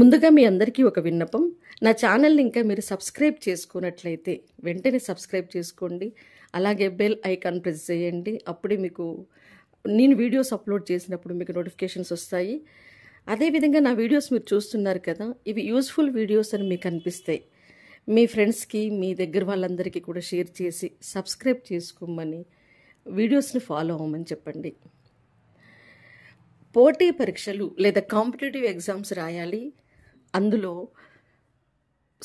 ముందుగా మీ అందరికీ ఒక విన్నపం నా ఛానల్ని ఇంకా మీరు సబ్స్క్రైబ్ చేసుకున్నట్లయితే వెంటనే సబ్స్క్రైబ్ చేసుకోండి అలాగే బెల్ ఐకాన్ ప్రెస్ చేయండి అప్పుడే మీకు నేను వీడియోస్ అప్లోడ్ చేసినప్పుడు మీకు నోటిఫికేషన్స్ వస్తాయి అదేవిధంగా నా వీడియోస్ మీరు చూస్తున్నారు కదా ఇవి యూస్ఫుల్ వీడియోస్ అని మీకు అనిపిస్తాయి మీ ఫ్రెండ్స్కి మీ దగ్గర వాళ్ళందరికీ కూడా షేర్ చేసి సబ్స్క్రైబ్ చేసుకోమని వీడియోస్ని ఫాలో అవ్వమని చెప్పండి పోటీ పరీక్షలు లేదా కాంపిటేటివ్ ఎగ్జామ్స్ రాయాలి అందులో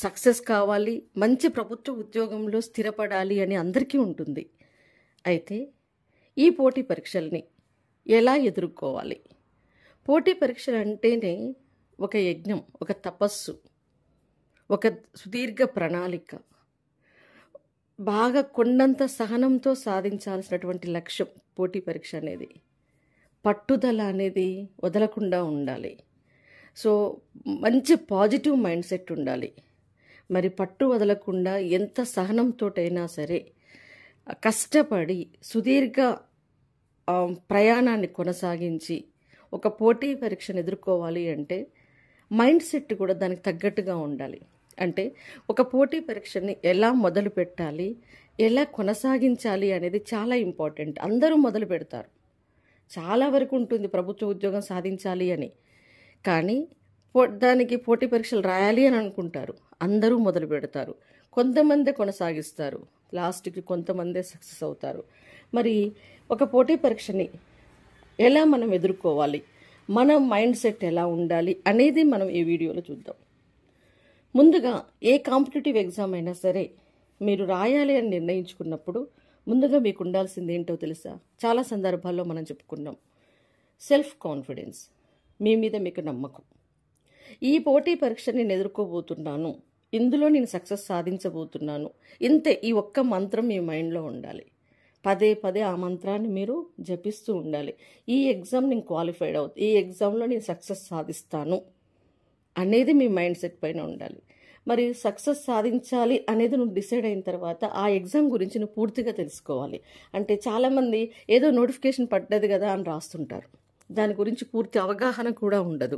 సక్సెస్ కావాలి మంచి ప్రభుత్వ ఉద్యోగంలో స్థిరపడాలి అని అందరికీ ఉంటుంది అయితే ఈ పోటీ పరీక్షల్ని ఎలా ఎదుర్కోవాలి పోటీ పరీక్షలు అంటేనే ఒక యజ్ఞం ఒక తపస్సు ఒక సుదీర్ఘ ప్రణాళిక బాగా కొండంత సహనంతో సాధించాల్సినటువంటి లక్ష్యం పోటీ పరీక్ష అనేది పట్టుదల అనేది వదలకుండా ఉండాలి సో మంచి పాజిటివ్ మైండ్ సెట్ ఉండాలి మరి పట్టు వదలకుండా ఎంత సహనంతోటైనా సరే కష్టపడి సుదీర్ఘ ప్రయాణాన్ని కొనసాగించి ఒక పోటీ పరీక్షను ఎదుర్కోవాలి అంటే మైండ్ సెట్ కూడా దానికి తగ్గట్టుగా ఉండాలి అంటే ఒక పోటీ పరీక్షని ఎలా మొదలు పెట్టాలి ఎలా కొనసాగించాలి అనేది చాలా ఇంపార్టెంట్ అందరూ మొదలు పెడతారు చాలా వరకు ఉంటుంది ప్రభుత్వ ఉద్యోగం సాధించాలి అని కానీ పో దానికి పోటీ పరీక్షలు రాయాలి అని అనుకుంటారు అందరూ మొదలు పెడతారు కొంతమందే కొనసాగిస్తారు లాస్ట్కి కొంతమందే సక్సెస్ అవుతారు మరి ఒక పోటీ పరీక్షని ఎలా మనం ఎదుర్కోవాలి మన మైండ్ సెట్ ఎలా ఉండాలి అనేది మనం ఈ వీడియోలో చూద్దాం ముందుగా ఏ కాంపిటేటివ్ ఎగ్జామ్ అయినా సరే మీరు రాయాలి అని నిర్ణయించుకున్నప్పుడు ముందుగా మీకు ఉండాల్సింది ఏంటో తెలుసా చాలా సందర్భాల్లో మనం చెప్పుకున్నాం సెల్ఫ్ కాన్ఫిడెన్స్ మీ మీద మీకు నమ్మకం ఈ పోటీ పరీక్ష నేను ఎదుర్కోబోతున్నాను ఇందులో నేను సక్సెస్ సాధించబోతున్నాను ఇంతే ఈ ఒక్క మంత్రం మీ మైండ్లో ఉండాలి పదే పదే ఆ మంత్రాన్ని మీరు జపిస్తూ ఉండాలి ఈ ఎగ్జామ్ నేను క్వాలిఫైడ్ అవుతుంది ఈ ఎగ్జామ్లో నేను సక్సెస్ సాధిస్తాను అనేది మీ మైండ్ సెట్ పైన ఉండాలి మరి సక్సెస్ సాధించాలి అనేది నువ్వు డిసైడ్ అయిన తర్వాత ఆ ఎగ్జామ్ గురించి నువ్వు పూర్తిగా తెలుసుకోవాలి అంటే చాలామంది ఏదో నోటిఫికేషన్ పడ్డది కదా అని రాస్తుంటారు దాని గురించి పూర్తి అవగాహన కూడా ఉండదు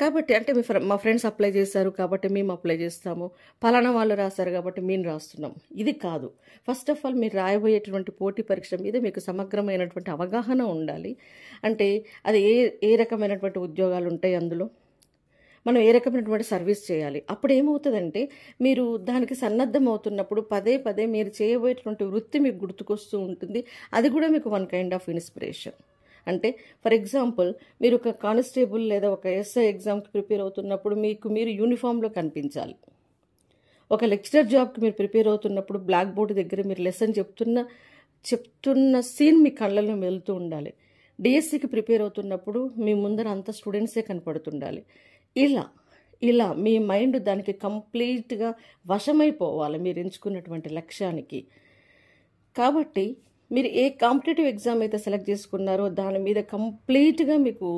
కాబట్టి అంటే మీ మా ఫ్రెండ్స్ అప్లై చేశారు కాబట్టి మేము అప్లై చేస్తాము ఫలానా వాళ్ళు రాశారు కాబట్టి మేము రాస్తున్నాం ఇది కాదు ఫస్ట్ ఆఫ్ ఆల్ మీరు రాయబోయేటువంటి పోటీ పరీక్ష మీద మీకు సమగ్రమైనటువంటి అవగాహన ఉండాలి అంటే అది ఏ ఏ రకమైనటువంటి ఉద్యోగాలు ఉంటాయి అందులో మనం ఏ రకమైనటువంటి సర్వీస్ చేయాలి అప్పుడు ఏమవుతుందంటే మీరు దానికి సన్నద్ధం అవుతున్నప్పుడు పదే పదే మీరు చేయబోయేటువంటి వృత్తి మీకు గుర్తుకొస్తూ ఉంటుంది అది కూడా మీకు వన్ కైండ్ ఆఫ్ ఇన్స్పిరేషన్ అంటే ఫర్ ఎగ్జాంపుల్ మీరు ఒక కానిస్టేబుల్ లేదా ఒక ఎస్ఐ ఎగ్జామ్కి ప్రిపేర్ అవుతున్నప్పుడు మీకు మీరు యూనిఫామ్లో కనిపించాలి ఒక లెక్చరర్ జాబ్కి మీరు ప్రిపేర్ అవుతున్నప్పుడు బ్లాక్ బోర్డు దగ్గర మీరు లెసన్ చెప్తున్న చెప్తున్న సీన్ మీ కళ్ళలో మెలుతూ ఉండాలి డిఎస్సికి ప్రిపేర్ అవుతున్నప్పుడు మీ ముందర అంత స్టూడెంట్సే కనపడుతుండాలి ఇలా ఇలా మీ మైండ్ దానికి కంప్లీట్గా వశమైపోవాలి మీరు ఎంచుకున్నటువంటి లక్ష్యానికి కాబట్టి మీరు ఏ కాంపిటేటివ్ ఎగ్జామ్ అయితే సెలెక్ట్ చేసుకున్నారో దాని మీద కంప్లీట్గా మీకు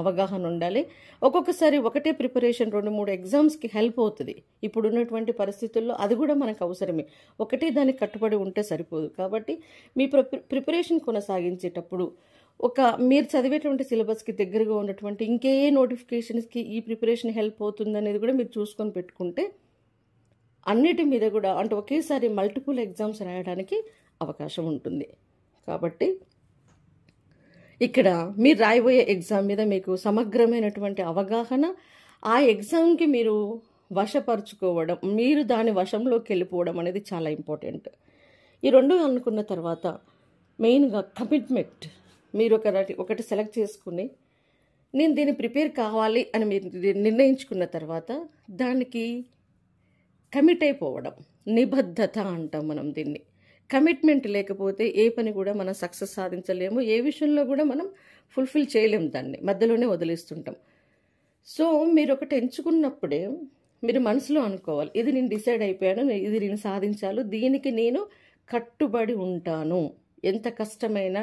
అవగాహన ఉండాలి ఒక్కొక్కసారి ఒకటే ప్రిపరేషన్ రెండు మూడు ఎగ్జామ్స్కి హెల్ప్ అవుతుంది ఇప్పుడు ఉన్నటువంటి పరిస్థితుల్లో అది కూడా మనకు అవసరమే ఒకటే దానికి కట్టుబడి ఉంటే సరిపోదు కాబట్టి మీ ప్రిపరేషన్ కొనసాగించేటప్పుడు ఒక మీరు చదివేటువంటి సిలబస్కి దగ్గరగా ఉన్నటువంటి ఇంకే నోటిఫికేషన్స్కి ఈ ప్రిపరేషన్ హెల్ప్ అవుతుందనేది కూడా మీరు చూసుకొని పెట్టుకుంటే అన్నిటి మీద కూడా అంటే ఒకేసారి మల్టిపుల్ ఎగ్జామ్స్ రాయడానికి అవకాశం ఉంటుంది కాబట్టి ఇక్కడ మీరు రాయబోయే ఎగ్జామ్ మీద మీకు సమగ్రమైనటువంటి అవగాహన ఆ ఎగ్జామ్కి మీరు వశపరుచుకోవడం మీరు దాని వశంలోకి వెళ్ళిపోవడం అనేది చాలా ఇంపార్టెంట్ ఈ రెండు అనుకున్న తర్వాత మెయిన్గా కమిట్మెంట్ మీరు ఒకటి ఒకటి సెలెక్ట్ చేసుకుని నేను దీన్ని ప్రిపేర్ కావాలి అని మీరు నిర్ణయించుకున్న తర్వాత దానికి కమిట్ అయిపోవడం నిబద్ధత అంటాం మనం దీన్ని కమిట్మెంట్ లేకపోతే ఏ పని కూడా మనం సక్సెస్ సాధించలేము ఏ విషయంలో కూడా మనం ఫుల్ఫిల్ చేయలేము దాన్ని మధ్యలోనే వదిలేస్తుంటాం సో మీరు ఒకటి ఎంచుకున్నప్పుడే మీరు మనసులో అనుకోవాలి ఇది నేను డిసైడ్ అయిపోయాను ఇది నేను సాధించాలి దీనికి నేను కట్టుబడి ఉంటాను ఎంత కష్టమైనా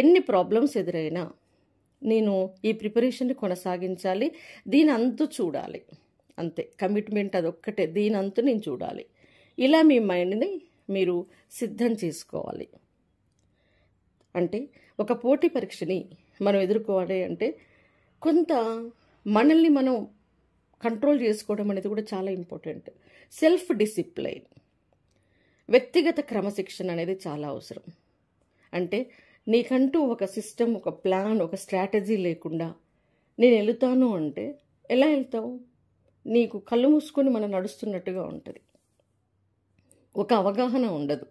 ఎన్ని ప్రాబ్లమ్స్ ఎదురైనా నేను ఈ ప్రిపరేషన్ని కొనసాగించాలి దీని అంతు చూడాలి అంతే కమిట్మెంట్ అదొక్కటే దీని అంతు నేను చూడాలి ఇలా మీ మైండ్ని మీరు సిద్ధం చేసుకోవాలి అంటే ఒక పోటీ పరీక్షని మనం ఎదుర్కోవాలి అంటే కొంత మనల్ని మనం కంట్రోల్ చేసుకోవడం అనేది కూడా చాలా ఇంపార్టెంట్ సెల్ఫ్ డిసిప్లైన్ వ్యక్తిగత క్రమశిక్షణ అనేది చాలా అవసరం అంటే నీకంటూ ఒక సిస్టమ్ ఒక ప్లాన్ ఒక స్ట్రాటజీ లేకుండా నేను వెళుతాను అంటే ఎలా వెళ్తావు నీకు కళ్ళు మూసుకొని మనం నడుస్తున్నట్టుగా ఉంటుంది ఒక అవగాహన ఉండదు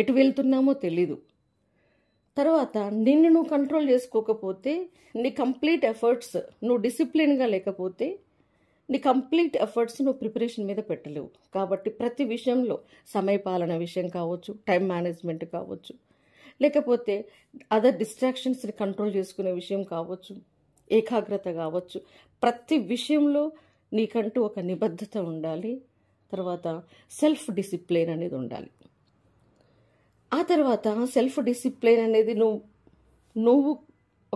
ఎటు వెళ్తున్నామో తెలీదు తర్వాత నిన్ను నువ్వు కంట్రోల్ చేసుకోకపోతే నీ కంప్లీట్ ఎఫర్ట్స్ నువ్వు డిసిప్లిన్గా లేకపోతే నీ కంప్లీట్ ఎఫర్ట్స్ నువ్వు ప్రిపరేషన్ మీద పెట్టలేవు కాబట్టి ప్రతి విషయంలో సమయపాలన విషయం కావచ్చు టైం మేనేజ్మెంట్ కావచ్చు లేకపోతే అదర్ డిస్ట్రాక్షన్స్ని కంట్రోల్ చేసుకునే విషయం కావచ్చు ఏకాగ్రత కావచ్చు ప్రతి విషయంలో నీకంటూ ఒక నిబద్ధత ఉండాలి తర్వాత సెల్ఫ్ డిసిప్లిన్ అనేది ఉండాలి ఆ తర్వాత సెల్ఫ్ డిసిప్లిన్ అనేది నువ్వు నువ్వు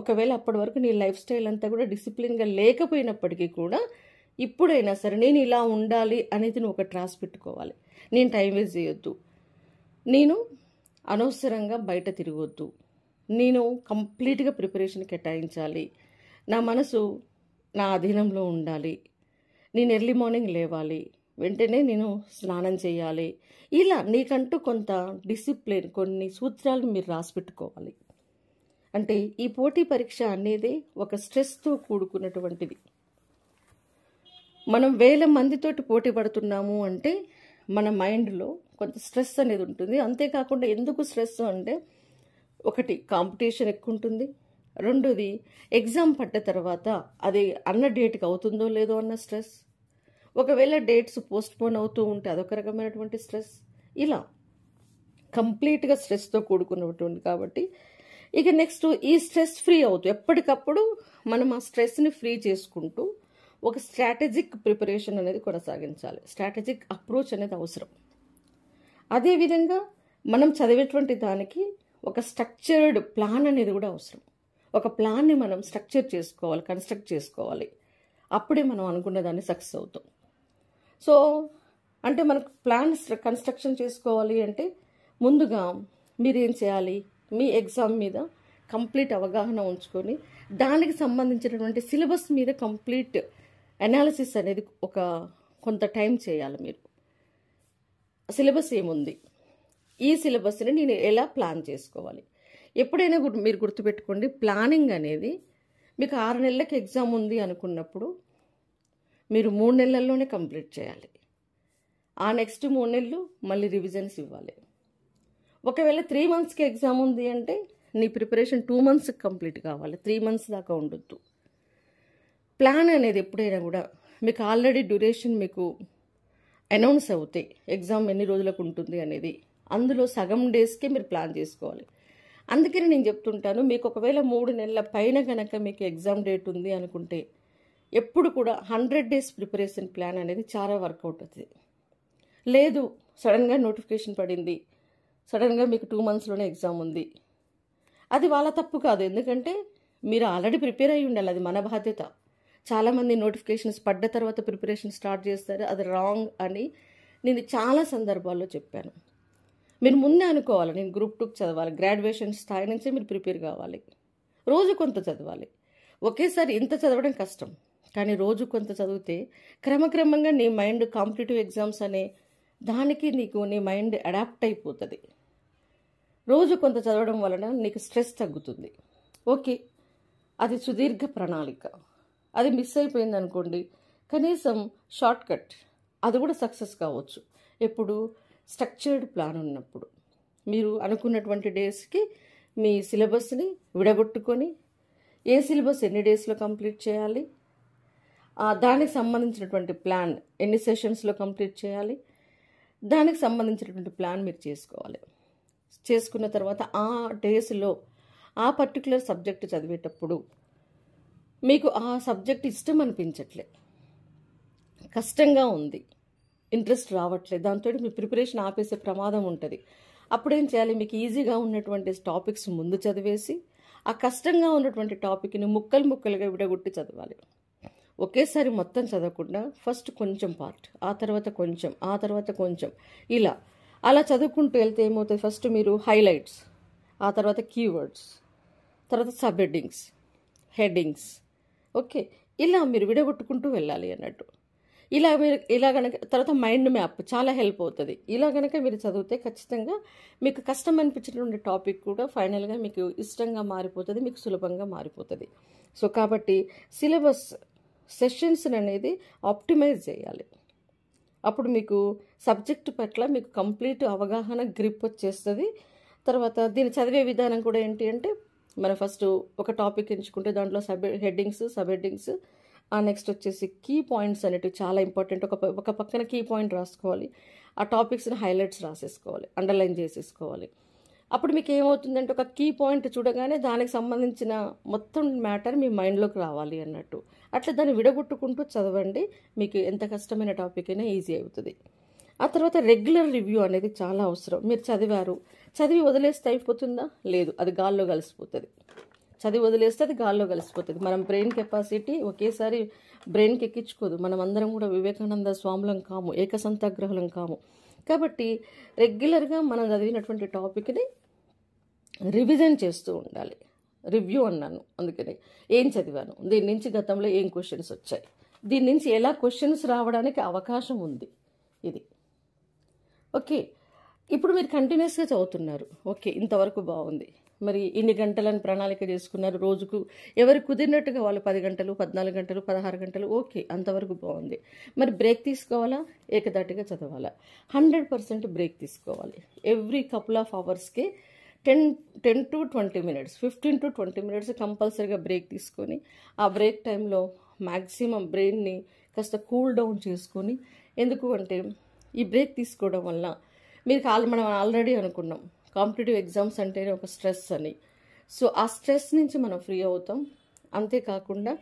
ఒకవేళ అప్పటి వరకు నీ లైఫ్ స్టైల్ అంతా కూడా డిసిప్లిన్గా లేకపోయినప్పటికీ కూడా ఇప్పుడైనా సరే నేను ఇలా ఉండాలి అనేది నువ్వు ఒక ట్రాస్ పెట్టుకోవాలి నేను టైం వేస్ట్ చేయొద్దు నేను అనవసరంగా బయట తిరగొద్దు నేను కంప్లీట్గా ప్రిపరేషన్ కేటాయించాలి నా మనసు నా అధీనంలో ఉండాలి నేను ఎర్లీ మార్నింగ్ లేవాలి వెంటనే నేను స్నానం చేయాలి ఇలా నీకంటూ కొంత డిసిప్లిన్ కొన్ని సూత్రాలు మీరు రాసి పెట్టుకోవాలి అంటే ఈ పోటీ పరీక్ష అనేది ఒక స్ట్రెస్తో కూడుకున్నటువంటిది మనం వేల మందితోటి పోటీ పడుతున్నాము అంటే మన మైండ్లో కొంత స్ట్రెస్ అనేది ఉంటుంది అంతేకాకుండా ఎందుకు స్ట్రెస్ అంటే ఒకటి కాంపిటీషన్ ఎక్కువ ఉంటుంది రెండోది ఎగ్జామ్ పడ్డ తర్వాత అది అన్న డేట్కి అవుతుందో లేదో అన్న స్ట్రెస్ ఒకవేళ డేట్స్ పోస్ట్పోన్ అవుతూ ఉంటే అదొక రకమైనటువంటి స్ట్రెస్ ఇలా కంప్లీట్గా స్ట్రెస్తో కూడుకున్నటువంటి కాబట్టి ఇక నెక్స్ట్ ఈ స్ట్రెస్ ఫ్రీ అవుతూ ఎప్పటికప్పుడు మనం ఆ స్ట్రెస్ని ఫ్రీ చేసుకుంటూ ఒక స్ట్రాటజిక్ ప్రిపరేషన్ అనేది కొనసాగించాలి స్ట్రాటజిక్ అప్రోచ్ అనేది అవసరం అదేవిధంగా మనం చదివేటువంటి దానికి ఒక స్ట్రక్చర్డ్ ప్లాన్ అనేది కూడా అవసరం ఒక ప్లాన్ని మనం స్ట్రక్చర్ చేసుకోవాలి కన్స్ట్రక్ట్ చేసుకోవాలి అప్పుడే మనం అనుకున్న దాన్ని సక్సెస్ అవుతాం సో అంటే మనకు ప్లాన్ కన్స్ట్రక్షన్ చేసుకోవాలి అంటే ముందుగా మీరేం చేయాలి మీ ఎగ్జామ్ మీద కంప్లీట్ అవగాహన ఉంచుకొని దానికి సంబంధించినటువంటి సిలబస్ మీద కంప్లీట్ అనాలిసిస్ అనేది ఒక కొంత టైం చేయాలి మీరు సిలబస్ ఏముంది ఈ సిలబస్ని నేను ఎలా ప్లాన్ చేసుకోవాలి ఎప్పుడైనా మీరు గుర్తుపెట్టుకోండి ప్లానింగ్ అనేది మీకు ఆరు నెలలకు ఎగ్జామ్ ఉంది అనుకున్నప్పుడు మీరు మూడు నెలల్లోనే కంప్లీట్ చేయాలి ఆ నెక్స్ట్ మూడు నెలలు మళ్ళీ రివిజన్స్ ఇవ్వాలి ఒకవేళ త్రీ మంత్స్కి ఎగ్జామ్ ఉంది అంటే నీ ప్రిపరేషన్ టూ మంత్స్కి కంప్లీట్ కావాలి త్రీ మంత్స్ దాకా ఉండొద్దు ప్లాన్ అనేది ఎప్పుడైనా కూడా మీకు ఆల్రెడీ డ్యూరేషన్ మీకు అనౌన్స్ అవుతాయి ఎగ్జామ్ ఎన్ని రోజులకు ఉంటుంది అనేది అందులో సగం డేస్కే మీరు ప్లాన్ చేసుకోవాలి అందుకని నేను చెప్తుంటాను మీకు ఒకవేళ మూడు నెలల పైన కనుక మీకు ఎగ్జామ్ డేట్ ఉంది అనుకుంటే ఎప్పుడు కూడా హండ్రెడ్ డేస్ ప్రిపరేషన్ ప్లాన్ అనేది చాలా వర్కౌట్ అవుతుంది లేదు సడన్గా నోటిఫికేషన్ పడింది సడన్గా మీకు టూ మంత్స్లోనే ఎగ్జామ్ ఉంది అది వాళ్ళ తప్పు కాదు ఎందుకంటే మీరు ఆల్రెడీ ప్రిపేర్ అయ్యి ఉండాలి అది మన బాధ్యత చాలామంది నోటిఫికేషన్స్ పడ్డ తర్వాత ప్రిపరేషన్ స్టార్ట్ చేస్తారు అది రాంగ్ అని నేను చాలా సందర్భాల్లో చెప్పాను మీరు ముందే అనుకోవాలి నేను గ్రూప్ టూకి చదవాలి గ్రాడ్యుయేషన్ స్థాయి నుంచే మీరు ప్రిపేర్ కావాలి రోజు కొంత చదవాలి ఒకేసారి ఇంత చదవడం కష్టం కానీ రోజు కొంత చదివితే క్రమక్రమంగా నీ మైండ్ కాంపిటేటివ్ ఎగ్జామ్స్ అనే దానికి నీకు నీ మైండ్ అడాప్ట్ అయిపోతుంది రోజు కొంత చదవడం వలన నీకు స్ట్రెస్ తగ్గుతుంది ఓకే అది సుదీర్ఘ ప్రణాళిక అది మిస్ అయిపోయింది అనుకోండి కనీసం షార్ట్ కట్ అది కూడా సక్సెస్ కావచ్చు ఎప్పుడు స్ట్రక్చర్డ్ ప్లాన్ ఉన్నప్పుడు మీరు అనుకున్నటువంటి డేస్కి మీ సిలబస్ని విడగొట్టుకొని ఏ సిలబస్ ఎన్ని డేస్లో కంప్లీట్ చేయాలి దానికి సంబంధించినటువంటి ప్లాన్ ఎన్ని సెషన్స్లో కంప్లీట్ చేయాలి దానికి సంబంధించినటువంటి ప్లాన్ మీరు చేసుకోవాలి చేసుకున్న తర్వాత ఆ డేస్లో ఆ పర్టికులర్ సబ్జెక్ట్ చదివేటప్పుడు మీకు ఆ సబ్జెక్ట్ ఇష్టం అనిపించట్లే కష్టంగా ఉంది ఇంట్రెస్ట్ రావట్లేదు దాంతో మీ ప్రిపరేషన్ ఆపేసే ప్రమాదం ఉంటుంది అప్పుడేం చేయాలి మీకు ఈజీగా ఉన్నటువంటి టాపిక్స్ ముందు చదివేసి ఆ కష్టంగా ఉన్నటువంటి టాపిక్ని ముక్కలు ముక్కలుగా విడగొట్టి చదవాలి ఒకేసారి మొత్తం చదవకుండా ఫస్ట్ కొంచెం పార్ట్ ఆ తర్వాత కొంచెం ఆ తర్వాత కొంచెం ఇలా అలా చదువుకుంటూ వెళ్తే ఏమవుతుంది ఫస్ట్ మీరు హైలైట్స్ ఆ తర్వాత కీవర్డ్స్ తర్వాత సబ్ హెడ్డింగ్స్ హెడ్డింగ్స్ ఓకే ఇలా మీరు విడగొట్టుకుంటూ వెళ్ళాలి అన్నట్టు ఇలా మీరు ఇలా కనుక తర్వాత మైండ్ మ్యాప్ చాలా హెల్ప్ అవుతుంది ఇలా కనుక మీరు చదివితే ఖచ్చితంగా మీకు కష్టం అనిపించినటువంటి టాపిక్ కూడా ఫైనల్గా మీకు ఇష్టంగా మారిపోతుంది మీకు సులభంగా మారిపోతుంది సో కాబట్టి సిలబస్ సెషన్స్ అనేది ఆప్టిమైజ్ చేయాలి అప్పుడు మీకు సబ్జెక్టు పట్ల మీకు కంప్లీట్ అవగాహన గ్రిప్ వచ్చేస్తుంది తర్వాత దీన్ని చదివే విధానం కూడా ఏంటి అంటే మనం ఫస్ట్ ఒక టాపిక్ ఎంచుకుంటే దాంట్లో సబ్ హెడ్డింగ్స్ సబ్ హెడ్డింగ్స్ ఆ నెక్స్ట్ వచ్చేసి కీ పాయింట్స్ అనేటివి చాలా ఇంపార్టెంట్ ఒక ఒక పక్కన కీ పాయింట్ రాసుకోవాలి ఆ టాపిక్స్ని హైలైట్స్ రాసేసుకోవాలి అండర్లైన్ చేసేసుకోవాలి అప్పుడు మీకు ఏమవుతుందంటే ఒక కీ పాయింట్ చూడగానే దానికి సంబంధించిన మొత్తం మ్యాటర్ మీ మైండ్లోకి రావాలి అన్నట్టు అట్లా దాన్ని విడగొట్టుకుంటూ చదవండి మీకు ఎంత కష్టమైన టాపిక్ అయినా ఈజీ అవుతుంది ఆ తర్వాత రెగ్యులర్ రివ్యూ అనేది చాలా అవసరం మీరు చదివారు చదివి వదిలేస్తే అయిపోతుందా లేదు అది గాల్లో కలిసిపోతుంది చదివి వదిలేస్తే అది గాల్లో కలిసిపోతుంది మనం బ్రెయిన్ కెపాసిటీ ఒకేసారి బ్రెయిన్కి ఎక్కించుకోదు మనం అందరం కూడా వివేకానంద స్వాములం కాము ఏకసంతాగ్రహులం కాము కాబట్టి రెగ్యులర్గా మనం చదివినటువంటి టాపిక్ని రివిజన్ చేస్తూ ఉండాలి రివ్యూ అన్నాను అందుకని ఏం చదివాను దీని నుంచి గతంలో ఏం క్వశ్చన్స్ వచ్చాయి దీని నుంచి ఎలా క్వశ్చన్స్ రావడానికి అవకాశం ఉంది ఇది ఓకే ఇప్పుడు మీరు కంటిన్యూస్గా చదువుతున్నారు ఓకే ఇంతవరకు బాగుంది మరి ఇన్ని గంటలను ప్రణాళిక చేసుకున్నారు రోజుకు ఎవరు కుదిరినట్టుగా వాళ్ళు పది గంటలు పద్నాలుగు గంటలు పదహారు గంటలు ఓకే అంతవరకు బాగుంది మరి బ్రేక్ తీసుకోవాలా ఏకదాటిగా చదవాలా హండ్రెడ్ పర్సెంట్ బ్రేక్ తీసుకోవాలి ఎవ్రీ కపుల్ ఆఫ్ అవర్స్కి ten ten to twenty minutes fifteen to twenty minutes కంపల్సరీగా బ్రేక్ తీసుకొని ఆ బ్రేక్ టైంలో మ్యాక్సిమం బ్రెయిన్ని కాస్త కూల్ డౌన్ చేసుకొని ఎందుకు అంటే ఈ బ్రేక్ తీసుకోవడం వల్ల మీరు ఆల్ మనం ఆల్రెడీ అనుకున్నాం కాంపిటేటివ్ ఎగ్జామ్స్ అంటేనే ఒక స్ట్రెస్ అని సో ఆ స్ట్రెస్ నుంచి మనం ఫ్రీ అవుతాం అంతేకాకుండా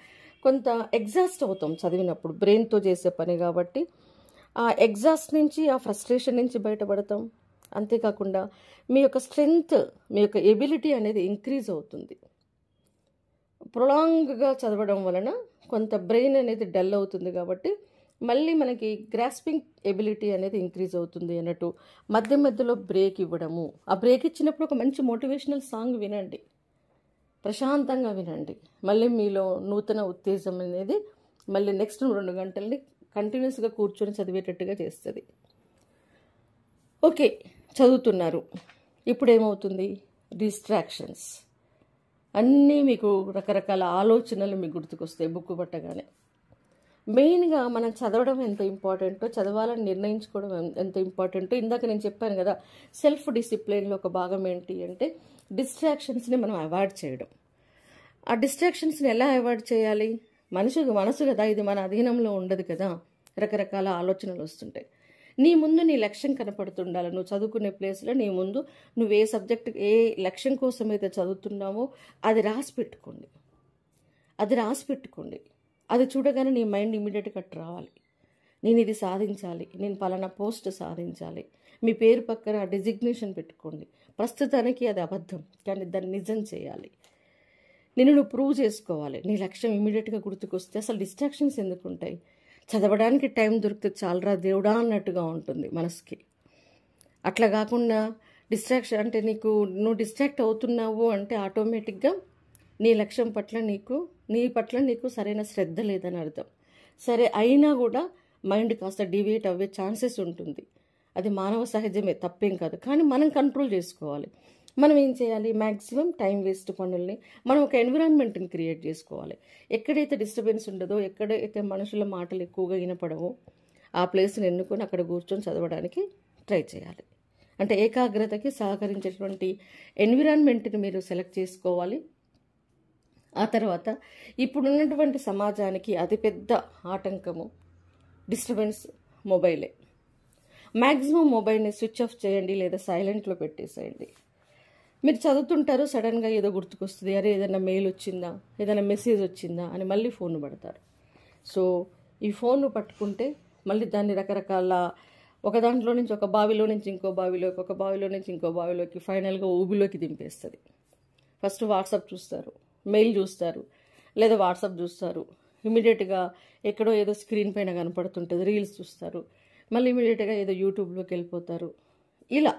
కొంత ఎగ్జాస్ట్ అవుతాం చదివినప్పుడు బ్రెయిన్తో చేసే పని కాబట్టి ఆ ఎగ్జాస్ట్ నుంచి ఆ ఫ్రస్ట్రేషన్ నుంచి బయటపడతాం అంతేకాకుండా మీ యొక్క స్ట్రెంగ్త్ మీ యొక్క ఎబిలిటీ అనేది ఇంక్రీజ్ అవుతుంది ప్రొలాంగ్గా చదవడం వలన కొంత బ్రెయిన్ అనేది డల్ అవుతుంది కాబట్టి మళ్ళీ మనకి గ్రాస్పింగ్ ఎబిలిటీ అనేది ఇంక్రీజ్ అవుతుంది అన్నట్టు మధ్య మధ్యలో బ్రేక్ ఇవ్వడము ఆ బ్రేక్ ఇచ్చినప్పుడు ఒక మంచి మోటివేషనల్ సాంగ్ వినండి ప్రశాంతంగా వినండి మళ్ళీ మీలో నూతన ఉత్తేజం అనేది మళ్ళీ నెక్స్ట్ రెండు గంటల్ని కంటిన్యూస్గా కూర్చొని చదివేటట్టుగా చేస్తుంది ఓకే చదువుతున్నారు ఇప్పుడు ఏమవుతుంది డిస్ట్రాక్షన్స్ అన్నీ మీకు రకరకాల ఆలోచనలు మీకు గుర్తుకొస్తాయి బుక్ పట్టగానే మెయిన్గా మనం చదవడం ఎంత ఇంపార్టెంటో చదవాలని నిర్ణయించుకోవడం ఎంత ఇంపార్టెంటో ఇందాక నేను చెప్పాను కదా సెల్ఫ్ డిసిప్లిన్లో ఒక భాగం ఏంటి అంటే డిస్ట్రాక్షన్స్ని మనం అవాయిడ్ చేయడం ఆ డిస్ట్రాక్షన్స్ని ఎలా అవాయిడ్ చేయాలి మనసు మనసు కదా ఇది మన అధీనంలో ఉండదు కదా రకరకాల ఆలోచనలు వస్తుంటాయి నీ ముందు నీ లక్ష్యం కనపడుతుండాలి నువ్వు చదువుకునే ప్లేస్లో నీ ముందు నువ్వు ఏ సబ్జెక్ట్ ఏ లక్ష్యం కోసం అయితే చదువుతున్నావో అది రాసి పెట్టుకోండి అది రాసి పెట్టుకోండి అది చూడగానే నీ మైండ్ ఇమీడియట్గా రావాలి నేను ఇది సాధించాలి నేను పలానా పోస్ట్ సాధించాలి మీ పేరు పక్కన డిజిగ్నేషన్ పెట్టుకోండి ప్రస్తుతానికి అది అబద్ధం కానీ దాన్ని నిజం చేయాలి నేను నువ్వు ప్రూవ్ చేసుకోవాలి నీ లక్ష్యం ఇమీడియట్గా గుర్తుకొస్తే అసలు డిస్ట్రాక్షన్స్ ఎందుకు ఉంటాయి చదవడానికి టైం దొరికితే చాలరా దేవుడా అన్నట్టుగా ఉంటుంది మనసుకి అట్లా కాకుండా డిస్ట్రాక్షన్ అంటే నీకు నువ్వు డిస్ట్రాక్ట్ అవుతున్నావు అంటే ఆటోమేటిక్గా నీ లక్ష్యం పట్ల నీకు నీ పట్ల నీకు సరైన శ్రద్ధ లేదని అర్థం సరే అయినా కూడా మైండ్ కాస్త డివియేట్ అవ్వే ఛాన్సెస్ ఉంటుంది అది మానవ సహజమే తప్పేం కాదు కానీ మనం కంట్రోల్ చేసుకోవాలి మనం ఏం చేయాలి మ్యాక్సిమం టైం వేస్ట్ పనుల్ని మనం ఒక ఎన్విరాన్మెంట్ని క్రియేట్ చేసుకోవాలి ఎక్కడైతే డిస్టర్బెన్స్ ఉండదో ఎక్కడైతే మనుషుల మాటలు ఎక్కువగా వినపడవో ఆ ప్లేస్ని ఎన్నుకొని అక్కడ కూర్చొని చదవడానికి ట్రై చేయాలి అంటే ఏకాగ్రతకి సహకరించేటువంటి ఎన్విరాన్మెంట్ని మీరు సెలెక్ట్ చేసుకోవాలి ఆ తర్వాత ఇప్పుడున్నటువంటి సమాజానికి అతిపెద్ద ఆటంకము డిస్టర్బెన్స్ మొబైలే మ్యాక్సిమం మొబైల్ని స్విచ్ ఆఫ్ చేయండి లేదా సైలెంట్లో పెట్టేసేయండి మీరు చదువుతుంటారు సడన్గా ఏదో గుర్తుకొస్తుంది అరే ఏదైనా మెయిల్ వచ్చిందా ఏదైనా మెసేజ్ వచ్చిందా అని మళ్ళీ ఫోన్ పడతారు సో ఈ ఫోన్ను పట్టుకుంటే మళ్ళీ దాన్ని రకరకాల ఒక దాంట్లో నుంచి ఒక బావిలో నుంచి ఇంకో బావిలోకి ఒక బావిలో నుంచి ఇంకో బావిలోకి ఫైనల్గా ఊబిలోకి దింపేస్తుంది ఫస్ట్ వాట్సాప్ చూస్తారు మెయిల్ చూస్తారు లేదా వాట్సాప్ చూస్తారు ఇమీడియట్గా ఎక్కడో ఏదో స్క్రీన్ పైన కనపడుతుంటుంది రీల్స్ చూస్తారు మళ్ళీ ఇమీడియట్గా ఏదో యూట్యూబ్లోకి వెళ్ళిపోతారు ఇలా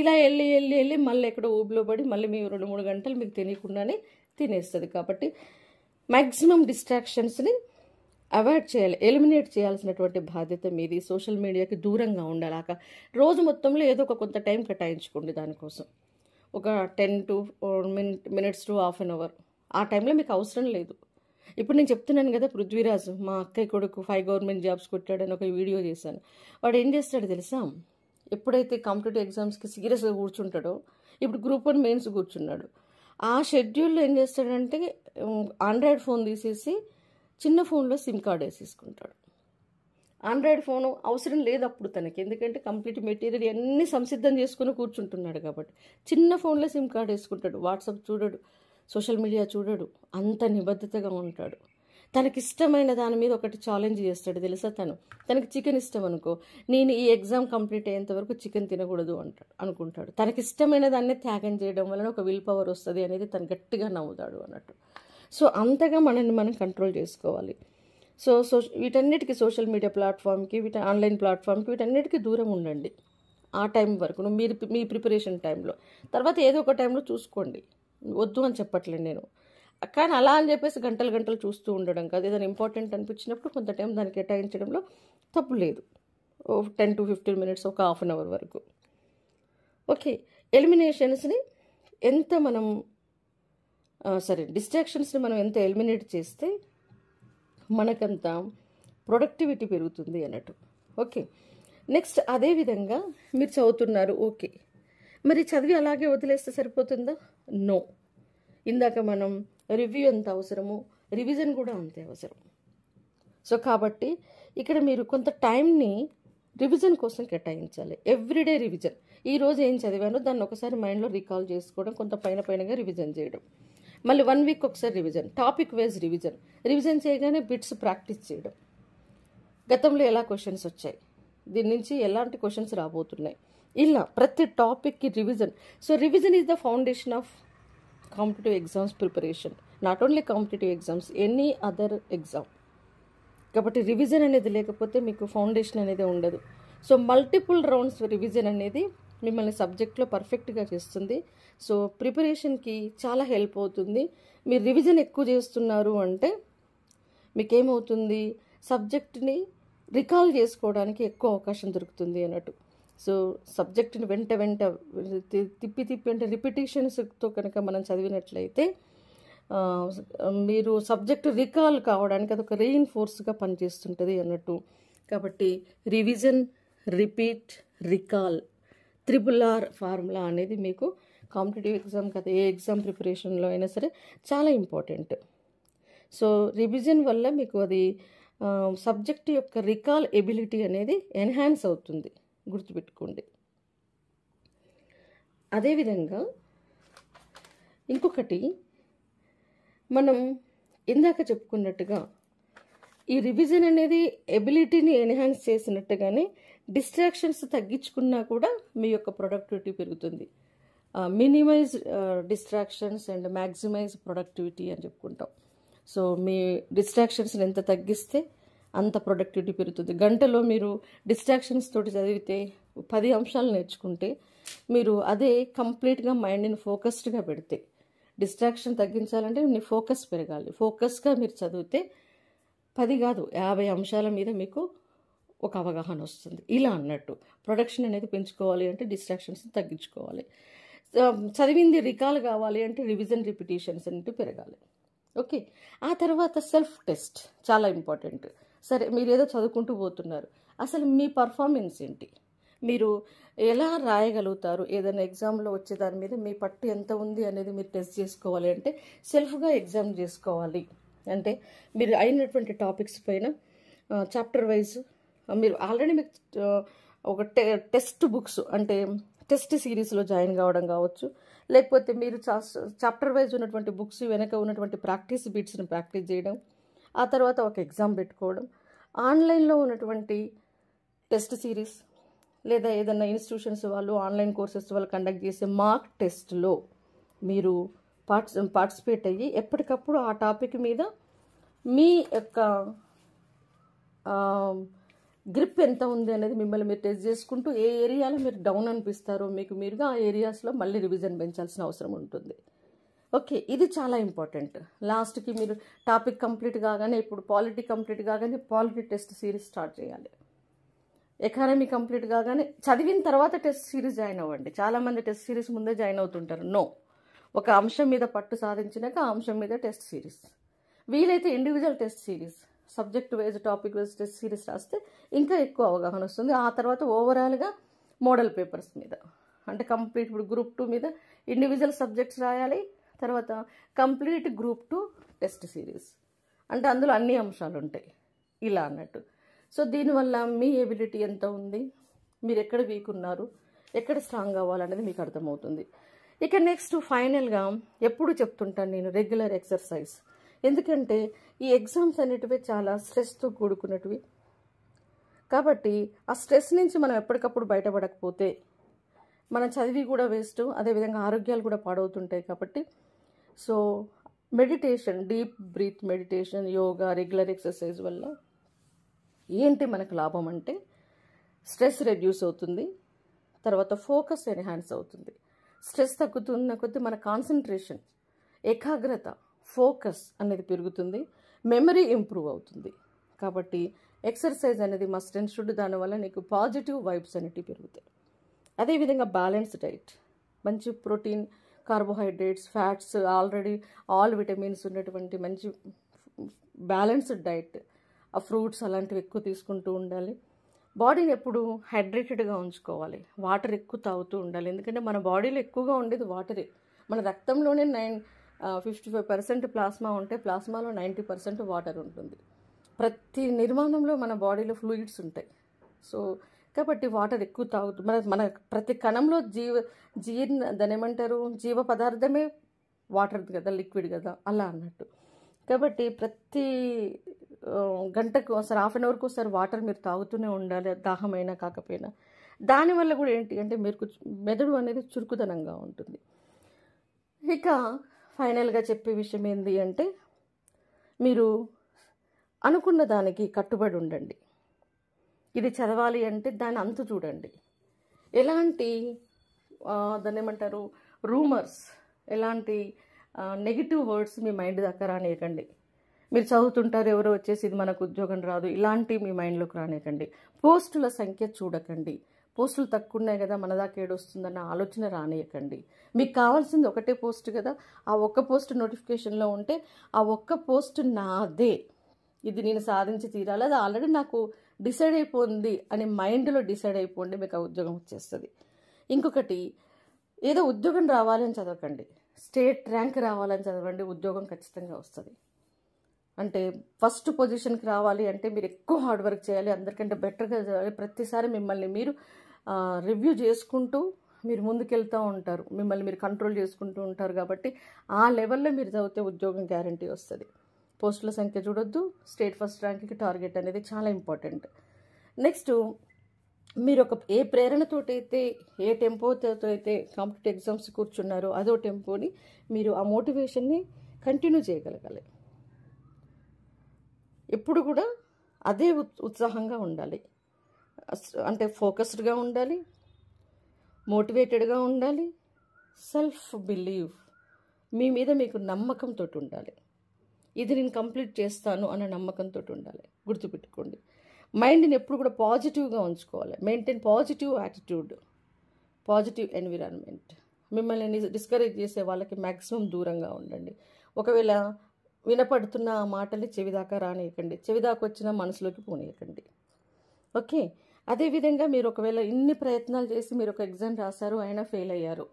ఇలా వెళ్ళి వెళ్ళి వెళ్ళి మళ్ళీ ఎక్కడో ఊబిలో పడి మళ్ళీ మీ రెండు మూడు గంటలు మీకు తినకుండానే తినేస్తుంది కాబట్టి మ్యాక్సిమం డిస్ట్రాక్షన్స్ని అవాయిడ్ చేయాలి ఎలిమినేట్ చేయాల్సినటువంటి బాధ్యత మీది సోషల్ మీడియాకి దూరంగా ఉండాలాక రోజు మొత్తంలో ఏదో ఒక కొంత టైం కేటాయించుకోండి దానికోసం ఒక ten to minute minutes to half an hour ఆ టైంలో మీకు అవసరం లేదు ఇప్పుడు నేను చెప్తున్నాను కదా పృథ్వీరాజు మా అక్కయ్య కొడుకు ఫైవ్ గవర్నమెంట్ జాబ్స్ కొట్టాడని ఒక వీడియో చేశాను వాడు ఏం చేస్తాడు తెలుసా ఎప్పుడైతే కాంపిటేటివ్ ఎగ్జామ్స్కి సీరియస్గా కూర్చుంటాడో ఇప్పుడు గ్రూప్ వన్ మెయిన్స్ కూర్చున్నాడు ఆ షెడ్యూల్లో ఏం చేస్తాడంటే ఆండ్రాయిడ్ ఫోన్ తీసేసి చిన్న ఫోన్లో సిమ్ కార్డ్ వేసేసుకుంటాడు ఆండ్రాయిడ్ ఫోను అవసరం లేదు అప్పుడు తనకి ఎందుకంటే కంప్లీట్ మెటీరియల్ అన్నీ సంసిద్ధం చేసుకుని కూర్చుంటున్నాడు కాబట్టి చిన్న ఫోన్లో సిమ్ కార్డ్ వేసుకుంటాడు వాట్సాప్ చూడడు సోషల్ మీడియా చూడడు అంత నిబద్ధతగా ఉంటాడు తనకి ఇష్టమైన దాని మీద ఒకటి ఛాలెంజ్ చేస్తాడు తెలుసా తను తనకి చికెన్ ఇష్టం అనుకో నేను ఈ ఎగ్జామ్ కంప్లీట్ అయ్యేంత వరకు చికెన్ తినకూడదు అంటాడు అనుకుంటాడు తనకిష్టమైన దాన్ని త్యాగం చేయడం వలన ఒక విల్ పవర్ వస్తుంది అనేది తను గట్టిగా నవ్వుతాడు అన్నట్టు సో అంతగా మనల్ని మనం కంట్రోల్ చేసుకోవాలి సో సో వీటన్నిటికీ సోషల్ మీడియా ప్లాట్ఫామ్కి వీటి ఆన్లైన్ ప్లాట్ఫామ్కి వీటన్నిటికీ దూరం ఉండండి ఆ టైం వరకు మీరు మీ ప్రిపరేషన్ టైంలో తర్వాత ఏదో ఒక టైంలో చూసుకోండి వద్దు అని చెప్పట్లేదు నేను కానీ అలా అని చెప్పేసి గంటలు గంటలు చూస్తూ ఉండడం కాదు ఏదైనా ఇంపార్టెంట్ అనిపించినప్పుడు కొంత టైం దాన్ని కేటాయించడంలో తప్పు లేదు టెన్ టు ఫిఫ్టీన్ మినిట్స్ ఒక హాఫ్ అన్ అవర్ వరకు ఓకే ఎలిమినేషన్స్ని ఎంత మనం సరే డిస్ట్రాక్షన్స్ని మనం ఎంత ఎలిమినేట్ చేస్తే మనకంత ప్రొడక్టివిటీ పెరుగుతుంది అన్నట్టు ఓకే నెక్స్ట్ అదేవిధంగా మీరు చదువుతున్నారు ఓకే మరి చదివి అలాగే వదిలేస్తే సరిపోతుందా నో ఇందాక మనం రివ్యూ ఎంత అవసరమో రివిజన్ కూడా అంతే అవసరం సో కాబట్టి ఇక్కడ మీరు కొంత టైంని రివిజన్ కోసం కేటాయించాలి ఎవ్రీడే రివిజన్ ఈ రోజు ఏం చదివానో దాన్ని ఒకసారి మైండ్లో రికాల్ చేసుకోవడం కొంత పైన పైనగా రివిజన్ చేయడం మళ్ళీ వన్ వీక్ ఒకసారి revision topic wise revision revision చేయగానే బిట్స్ ప్రాక్టీస్ చేయడం గతంలో ఎలా క్వశ్చన్స్ వచ్చాయి దీని నుంచి ఎలాంటి క్వశ్చన్స్ రాబోతున్నాయి ఇలా ప్రతి టాపిక్కి revision so revision is the foundation of competitive exams preparation not only competitive exams any other exam కాబట్టి రివిజన్ అనేది లేకపోతే మీకు ఫౌండేషన్ అనేది ఉండదు సో మల్టిపుల్ రౌండ్స్ రివిజన్ అనేది మిమ్మల్ని సబ్జెక్ట్లో పర్ఫెక్ట్గా చేస్తుంది సో ప్రిపరేషన్కి చాలా హెల్ప్ అవుతుంది మీరు రివిజన్ ఎక్కువ చేస్తున్నారు అంటే మీకేమవుతుంది సబ్జెక్ట్ని రికాల్ చేసుకోవడానికి ఎక్కువ అవకాశం దొరుకుతుంది అన్నట్టు సో సబ్జెక్టుని వెంట వెంట తిప్పి తిప్పి అంటే రిపిటేషన్స్తో కనుక మనం చదివినట్లయితే మీరు సబ్జెక్టు రికాల్ కావడానికి అదొక ఫోర్స్గా పనిచేస్తుంటుంది అన్నట్టు కాబట్టి revision repeat recall triple R formula అనేది మీకు కాంపిటేటివ్ ఎగ్జామ్ కదా ఏ ఎగ్జామ్ ప్రిపరేషన్లో అయినా సరే చాలా ఇంపార్టెంట్ సో రివిజన్ వల్ల మీకు అది సబ్జెక్ట్ యొక్క రికాల్ ఎబిలిటీ అనేది ఎన్హాన్స్ అవుతుంది గుర్తుపెట్టుకోండి అదేవిధంగా ఇంకొకటి మనం ఇందాక చెప్పుకున్నట్టుగా ఈ రివిజన్ అనేది ఎబిలిటీని ఎన్హాన్స్ చేసినట్టుగానే డిస్ట్రాక్షన్స్ తగ్గించుకున్నా కూడా మీ యొక్క ప్రొడక్టివిటీ పెరుగుతుంది minimize distractions and maximize productivity అని చెప్పుకుంటాం సో మీ డిస్ట్రాక్షన్స్ని ఎంత తగ్గిస్తే అంత ప్రొడక్టివిటీ పెరుగుతుంది గంటలో మీరు డిస్ట్రాక్షన్స్ తోటి చదివితే పది అంశాలు నేర్చుకుంటే మీరు అదే కంప్లీట్గా మైండ్ని ఫోకస్డ్గా పెడితే డిస్ట్రాక్షన్ తగ్గించాలంటే మీ ఫోకస్ పెరగాలి ఫోకస్గా మీరు చదివితే పది కాదు యాభై అంశాల మీద మీకు ఒక అవగాహన వస్తుంది ఇలా అన్నట్టు ప్రొడక్షన్ అనేది పెంచుకోవాలి అంటే డిస్ట్రాక్షన్స్ తగ్గించుకోవాలి చదివింది రికాల్ కావాలి అంటే రివిజన్ రిపిటేషన్స్ అనేవి పెరగాలి ఓకే ఆ తర్వాత సెల్ఫ్ టెస్ట్ చాలా ఇంపార్టెంట్ సరే మీరు ఏదో చదువుకుంటూ పోతున్నారు అసలు మీ పర్ఫార్మెన్స్ ఏంటి మీరు ఎలా రాయగలుగుతారు ఏదైనా ఎగ్జామ్లో వచ్చే దాని మీద మీ పట్టు ఎంత ఉంది అనేది మీరు టెస్ట్ చేసుకోవాలి అంటే సెల్ఫ్గా ఎగ్జామ్ చేసుకోవాలి అంటే మీరు అయినటువంటి టాపిక్స్ పైన చాప్టర్ వైజ్ మీరు ఆల్రెడీ మీకు ఒక టె టెస్ట్ బుక్స్ అంటే టెస్ట్ సిరీస్లో జాయిన్ కావడం కావచ్చు లేకపోతే మీరు చాప్టర్ వైజ్ ఉన్నటువంటి బుక్స్ వెనక ఉన్నటువంటి ప్రాక్టీస్ బీట్స్ని ప్రాక్టీస్ చేయడం ఆ తర్వాత ఒక ఎగ్జామ్ పెట్టుకోవడం ఆన్లైన్లో ఉన్నటువంటి టెస్ట్ సిరీస్ లేదా ఏదైనా ఇన్స్టిట్యూషన్స్ వాళ్ళు ఆన్లైన్ కోర్సెస్ వాళ్ళు కండక్ట్ చేసే మార్క్ టెస్ట్లో మీరు పార్టిస్ పార్టిసిపేట్ అయ్యి ఎప్పటికప్పుడు ఆ టాపిక్ మీద మీ యొక్క గ్రిప్ ఎంత ఉంది అనేది మిమ్మల్ని మీరు టెస్ట్ చేసుకుంటూ ఏ ఏరియాలో మీరు డౌన్ అనిపిస్తారో మీకు మీరుగా ఆ ఏరియాస్లో మళ్ళీ రివిజన్ పెంచాల్సిన అవసరం ఉంటుంది ఓకే ఇది చాలా ఇంపార్టెంట్ లాస్ట్కి మీరు టాపిక్ కంప్లీట్ కాగానే ఇప్పుడు పాలిటీ కంప్లీట్ కాగానే పాలిటీ టెస్ట్ సిరీస్ స్టార్ట్ చేయాలి ఎకానమీ కంప్లీట్ కాగానే చదివిన తర్వాత టెస్ట్ సిరీస్ జాయిన్ అవ్వండి చాలామంది టెస్ట్ సిరీస్ ముందే జాయిన్ అవుతుంటారు నో ఒక అంశం మీద పట్టు సాధించినాక ఆ అంశం మీద టెస్ట్ సిరీస్ వీలైతే individual test series subject wise topic wise test series రాస్తే ఇంకా ఎక్కువ అవగాహన వస్తుంది ఆ తర్వాత ఓవరాల్గా మోడల్ పేపర్స్ మీద అంటే కంప్లీట్ ఇప్పుడు గ్రూప్ టూ మీద ఇండివిజువల్ సబ్జెక్ట్స్ రాయాలి తర్వాత complete group two test series అంటే అందులో అన్ని అంశాలు ఉంటాయి ఇలా అన్నట్టు సో దీనివల్ల మీ ఎబిలిటీ ఎంత ఉంది మీరు ఎక్కడ వీక్ ఉన్నారు ఎక్కడ స్ట్రాంగ్ అవ్వాలనేది మీకు అర్థమవుతుంది ఇక నెక్స్ట్ ఫైనల్గా ఎప్పుడు చెప్తుంటాను నేను రెగ్యులర్ ఎక్సర్సైజ్ ఎందుకంటే ఈ ఎగ్జామ్స్ అనేటివి చాలా స్ట్రెస్తో కూడుకున్నటివి కాబట్టి ఆ స్ట్రెస్ నుంచి మనం ఎప్పటికప్పుడు బయటపడకపోతే మన చదివి కూడా వేస్ట్ అదేవిధంగా ఆరోగ్యాలు కూడా పాడవుతుంటాయి కాబట్టి so meditation deep breath meditation yoga regular exercise వల్ల ఏంటి మనకు లాభం అంటే స్ట్రెస్ రెడ్యూస్ అవుతుంది తర్వాత ఫోకస్ ఎన్హాన్స్ అవుతుంది స్ట్రెస్ తగ్గుతున్న కొద్దీ మన కాన్సన్ట్రేషన్ ఏకాగ్రత ఫోకస్ అనేది పెరుగుతుంది మెమరీ ఇంప్రూవ్ అవుతుంది కాబట్టి ఎక్సర్సైజ్ అనేది మా అండ్ షుడ్ దానివల్ల నీకు పాజిటివ్ వైబ్స్ అనేటివి పెరుగుతాయి అదేవిధంగా బ్యాలెన్స్ డైట్ మంచి protein carbohydrates fats already all vitamins ఉన్నటువంటి మంచి బ్యాలెన్స్డ్ డైట్ ఆ ఫ్రూట్స్ అలాంటివి ఎక్కువ తీసుకుంటూ ఉండాలి బాడీని ఎప్పుడు హైడ్రేటెడ్గా ఉంచుకోవాలి వాటర్ ఎక్కువ తాగుతూ ఉండాలి ఎందుకంటే మన బాడీలో ఎక్కువగా ఉండేది వాటరే మన రక్తంలోనే nine fifty five percent plasma ఉంటే ప్లాస్మాలో నైంటీ పర్సెంట్ వాటర్ ఉంటుంది ప్రతి నిర్మాణంలో మన బాడీలో ఫ్లూయిడ్స్ ఉంటాయి సో కాబట్టి వాటర్ ఎక్కువ తాగుతూ మన మన ప్రతి కణంలో జీవ జీర్ణ దాని ఏమంటారు జీవ పదార్థమే వాటర్ కదా లిక్విడ్ కదా అలా అన్నట్టు కాబట్టి ప్రతి గంటకు ఒకసారి హాఫ్ అన్ అవర్కి ఒకసారి వాటర్ మీరు తాగుతూనే ఉండాలి దాహమైనా కాకపోయినా దానివల్ల కూడా ఏంటి అంటే మీరు మెదడు అనేది చురుకుదనంగా ఉంటుంది ఇక ఫైనల్గా చెప్పే విషయం ఏంటి అంటే మీరు అనుకున్న దానికి కట్టుబడి ఉండండి ఇది చదవాలి అంటే దాని అంతు చూడండి ఎలాంటి దాన్ని ఏమంటారు రూమర్స్ ఎలాంటి నెగిటివ్ వర్డ్స్ మీ మైండ్ దాకా రానియకండి మీరు చదువుతుంటారు ఎవరో వచ్చేసి ఇది మనకు ఉద్యోగం రాదు ఇలాంటివి మీ మైండ్లోకి రానియకండి పోస్టుల సంఖ్య చూడకండి పోస్టులు తక్కువ ఉన్నాయి కదా మన దాకా ఏడొస్తుందన్న ఆలోచన రానియకండి మీకు కావాల్సింది ఒకటే పోస్ట్ కదా ఆ ఒక్క పోస్ట్ నోటిఫికేషన్లో ఉంటే ఆ ఒక్క పోస్ట్ నాదే ఇది నేను సాధించి తీరాలి అది ఆల్రెడీ నాకు డిసైడ్ అయిపోయింది అని మైండ్లో డిసైడ్ అయిపోండి మీకు ఆ ఉద్యోగం వచ్చేస్తుంది ఇంకొకటి ఏదో ఉద్యోగం రావాలని చదవకండి స్టేట్ ర్యాంక్ రావాలని చదవండి ఉద్యోగం ఖచ్చితంగా వస్తుంది అంటే ఫస్ట్ పొజిషన్కి రావాలి అంటే మీరు ఎక్కువ హార్డ్ వర్క్ చేయాలి అందరికంటే బెటర్గా చదవాలి ప్రతిసారి మిమ్మల్ని మీరు రివ్యూ చేసుకుంటూ మీరు ముందుకెళ్తూ ఉంటారు మిమ్మల్ని మీరు కంట్రోల్ చేసుకుంటూ ఉంటారు కాబట్టి ఆ లెవెల్లో మీరు చదివితే ఉద్యోగం గ్యారంటీ వస్తుంది పోస్టుల సంఖ్య చూడొద్దు స్టేట్ ఫస్ట్ ర్యాంక్కి టార్గెట్ అనేది చాలా ఇంపార్టెంట్ నెక్స్ట్ మీరు ఒక ఏ ప్రేరణతోటి అయితే ఏ టెంపోతో అయితే కాంపిటేటివ్ ఎగ్జామ్స్ కూర్చున్నారో అదో టెంపోని మీరు ఆ మోటివేషన్ని కంటిన్యూ చేయగలగాలి ఎప్పుడు కూడా అదే ఉత్సాహంగా ఉండాలి అంటే ఫోకస్డ్గా ఉండాలి మోటివేటెడ్గా ఉండాలి సెల్ఫ్ బిలీవ్ మీ మీద మీకు నమ్మకంతో ఉండాలి ఇది నేను కంప్లీట్ చేస్తాను అన్న నమ్మకంతో ఉండాలి గుర్తుపెట్టుకోండి మైండ్ని ఎప్పుడు కూడా పాజిటివ్గా ఉంచుకోవాలి maintain positive attitude positive environment మిమ్మల్ని డిస్కరేజ్ చేసే వాళ్ళకి మ్యాక్సిమం దూరంగా ఉండండి ఒకవేళ వినపడుతున్న ఆ మాటలు చెవిదాకా రానియకండి చెవిదాకా వచ్చిన మనసులోకి పోనీయకండి ఓకే అదేవిధంగా మీరు ఒకవేళ ఇన్ని ప్రయత్నాలు చేసి మీరు ఒక ఎగ్జామ్ రాశారు అయినా ఫెయిల్ అయ్యారు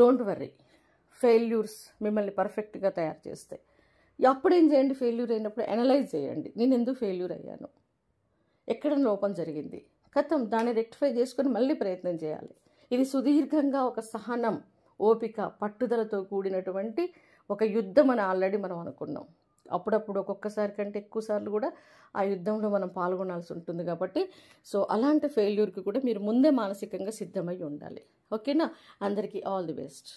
డోంట్ వర్రీ ఫెయిల్యూర్స్ మిమ్మల్ని పర్ఫెక్ట్గా తయారు చేస్తాయి అప్పుడేం చేయండి ఫెయిల్యూర్ అయినప్పుడు అనలైజ్ చేయండి నేను ఎందుకు ఫెయిల్యూర్ అయ్యాను ఎక్కడ లోపం జరిగింది కథం దాన్ని రెక్టిఫై చేసుకొని మళ్ళీ ప్రయత్నం చేయాలి ఇది సుదీర్ఘంగా ఒక సహనం ఓపిక పట్టుదలతో కూడినటువంటి ఒక యుద్ధం అని ఆల్రెడీ మనం అనుకున్నాం అప్పుడప్పుడు ఒక్కొక్కసారి కంటే ఎక్కువసార్లు కూడా ఆ యుద్ధంలో మనం పాల్గొనాల్సి ఉంటుంది కాబట్టి సో అలాంటి ఫెయిల్యూర్కి కూడా మీరు ముందే మానసికంగా సిద్ధమై ఉండాలి ఓకేనా అందరికీ ఆల్ ది బెస్ట్